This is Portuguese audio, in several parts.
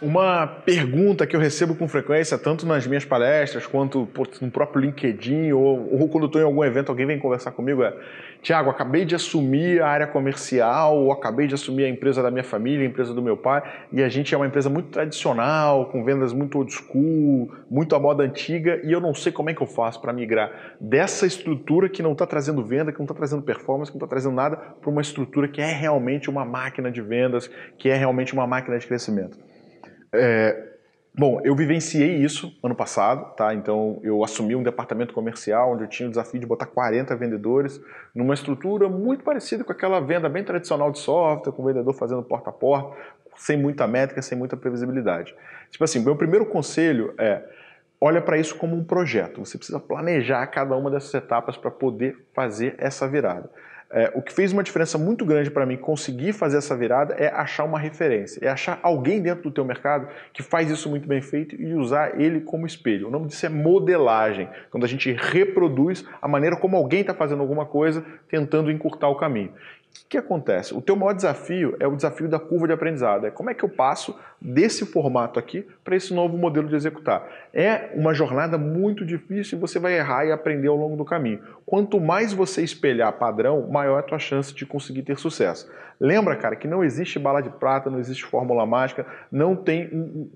Uma pergunta que eu recebo com frequência, tanto nas minhas palestras quanto no próprio LinkedIn ou, ou quando estou em algum evento, alguém vem conversar comigo é: Tiago, acabei de assumir a área comercial, ou acabei de assumir a empresa da minha família, a empresa do meu pai, e a gente é uma empresa muito tradicional, com vendas muito old school, muito à moda antiga, e eu não sei como é que eu faço para migrar dessa estrutura que não está trazendo venda, que não está trazendo performance, que não está trazendo nada, para uma estrutura que é realmente uma máquina de vendas, que é realmente uma máquina de crescimento. É, bom, eu vivenciei isso ano passado, tá? Então eu assumi um departamento comercial onde eu tinha o desafio de botar 40 vendedores numa estrutura muito parecida com aquela venda bem tradicional de software, com o vendedor fazendo porta a porta, sem muita métrica, sem muita previsibilidade. Tipo assim, meu primeiro conselho é olha para isso como um projeto. Você precisa planejar cada uma dessas etapas para poder fazer essa virada. É, o que fez uma diferença muito grande para mim conseguir fazer essa virada é achar uma referência, é achar alguém dentro do teu mercado que faz isso muito bem feito e usar ele como espelho. O nome disso é modelagem, quando a gente reproduz a maneira como alguém está fazendo alguma coisa, tentando encurtar o caminho. O que acontece? O teu maior desafio é o desafio da curva de aprendizado. É como é que eu passo desse formato aqui para esse novo modelo de executar. É uma jornada muito difícil e você vai errar e aprender ao longo do caminho. Quanto mais você espelhar padrão, maior é a tua chance de conseguir ter sucesso. Lembra, cara, que não existe bala de prata, não existe fórmula mágica, não tem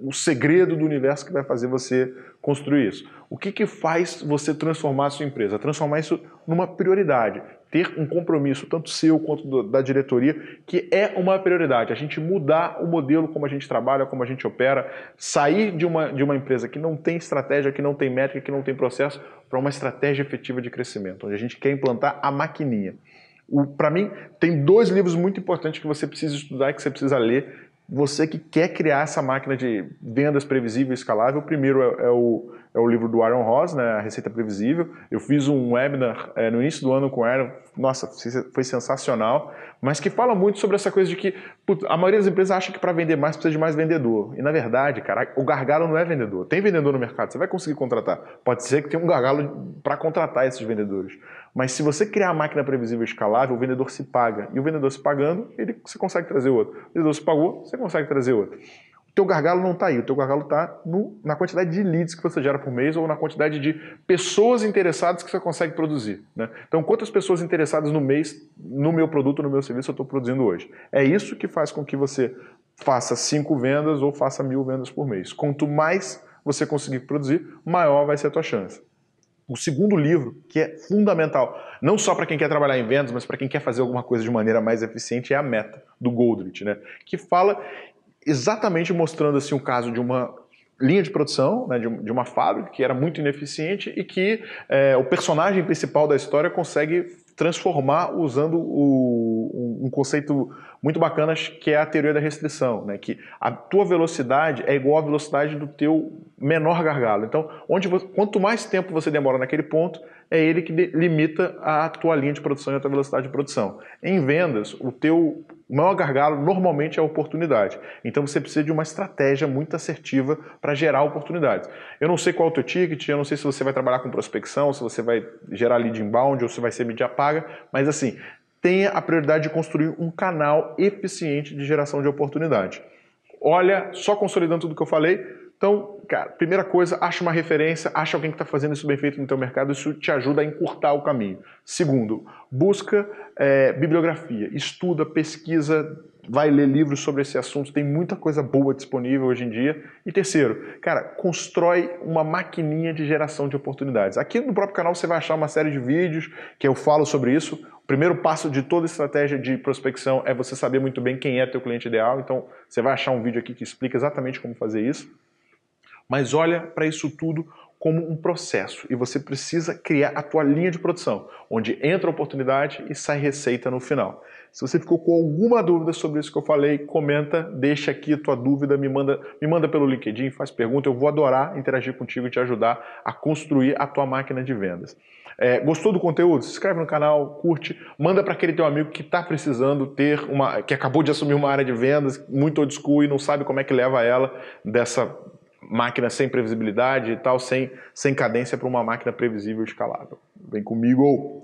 o um, segredo do universo que vai fazer você construir isso. O que, que faz você transformar a sua empresa? Transformar isso numa prioridade ter um compromisso, tanto seu quanto do, da diretoria, que é uma prioridade. A gente mudar o modelo como a gente trabalha, como a gente opera, sair de uma, de uma empresa que não tem estratégia, que não tem métrica, que não tem processo, para uma estratégia efetiva de crescimento, onde a gente quer implantar a maquininha. Para mim, tem dois livros muito importantes que você precisa estudar e que você precisa ler você que quer criar essa máquina de vendas previsível e escalável, o primeiro é, é, o, é o livro do Aaron Ross, né, A Receita Previsível. Eu fiz um webinar é, no início do ano com o Aaron, nossa, foi sensacional, mas que fala muito sobre essa coisa de que putz, a maioria das empresas acha que para vender mais precisa de mais vendedor. E na verdade, cara, o gargalo não é vendedor. Tem vendedor no mercado, você vai conseguir contratar. Pode ser que tenha um gargalo para contratar esses vendedores. Mas se você criar a máquina previsível escalável, o vendedor se paga. E o vendedor se pagando, ele, você consegue trazer outro. O vendedor se pagou, você consegue trazer outro. O teu gargalo não está aí, o teu gargalo está na quantidade de leads que você gera por mês ou na quantidade de pessoas interessadas que você consegue produzir. Né? Então, quantas pessoas interessadas no mês no meu produto, no meu serviço eu estou produzindo hoje? É isso que faz com que você faça cinco vendas ou faça mil vendas por mês. Quanto mais você conseguir produzir, maior vai ser a tua chance o segundo livro, que é fundamental, não só para quem quer trabalhar em vendas, mas para quem quer fazer alguma coisa de maneira mais eficiente, é a meta do Goldrich, né? Que fala exatamente mostrando assim o caso de uma linha de produção, né, de, de, uma fábrica que era muito ineficiente e que é, o personagem principal da história consegue transformar usando o, um, conceito muito bacana que é a teoria da restrição, né? que a tua velocidade é igual à velocidade do teu menor gargalo. Então, onde você, quanto mais tempo você demora naquele ponto, é ele que limita a tua linha de produção e a tua velocidade de produção. Em vendas, o teu maior gargalo normalmente é a oportunidade. Então você precisa de uma estratégia muito assertiva para gerar oportunidades. Eu não sei qual é o teu ticket, eu não sei se você vai trabalhar com prospecção, se você vai gerar lead inbound ou se vai ser mídia paga, mas assim, tenha a prioridade de construir um canal eficiente de geração de oportunidade. Olha, só consolidando tudo que eu falei, então, cara, primeira coisa, acha uma referência, acha alguém que está fazendo isso bem feito no teu mercado, isso te ajuda a encurtar o caminho. Segundo, busca é, bibliografia, estuda, pesquisa, vai ler livros sobre esse assunto, tem muita coisa boa disponível hoje em dia. E terceiro, cara, constrói uma maquininha de geração de oportunidades. Aqui no próprio canal você vai achar uma série de vídeos que eu falo sobre isso. O primeiro passo de toda estratégia de prospecção é você saber muito bem quem é teu cliente ideal, então você vai achar um vídeo aqui que explica exatamente como fazer isso. Mas olha para isso tudo como um processo e você precisa criar a tua linha de produção, onde entra oportunidade e sai receita no final. Se você ficou com alguma dúvida sobre isso que eu falei, comenta, deixa aqui a tua dúvida, me manda, me manda pelo LinkedIn, faz pergunta, eu vou adorar interagir contigo e te ajudar a construir a tua máquina de vendas. É, gostou do conteúdo? Se inscreve no canal, curte, manda para aquele teu amigo que está precisando ter uma, que acabou de assumir uma área de vendas, muito old school e não sabe como é que leva ela dessa máquina sem previsibilidade e tal, sem, sem cadência para uma máquina previsível e escalável. Vem comigo!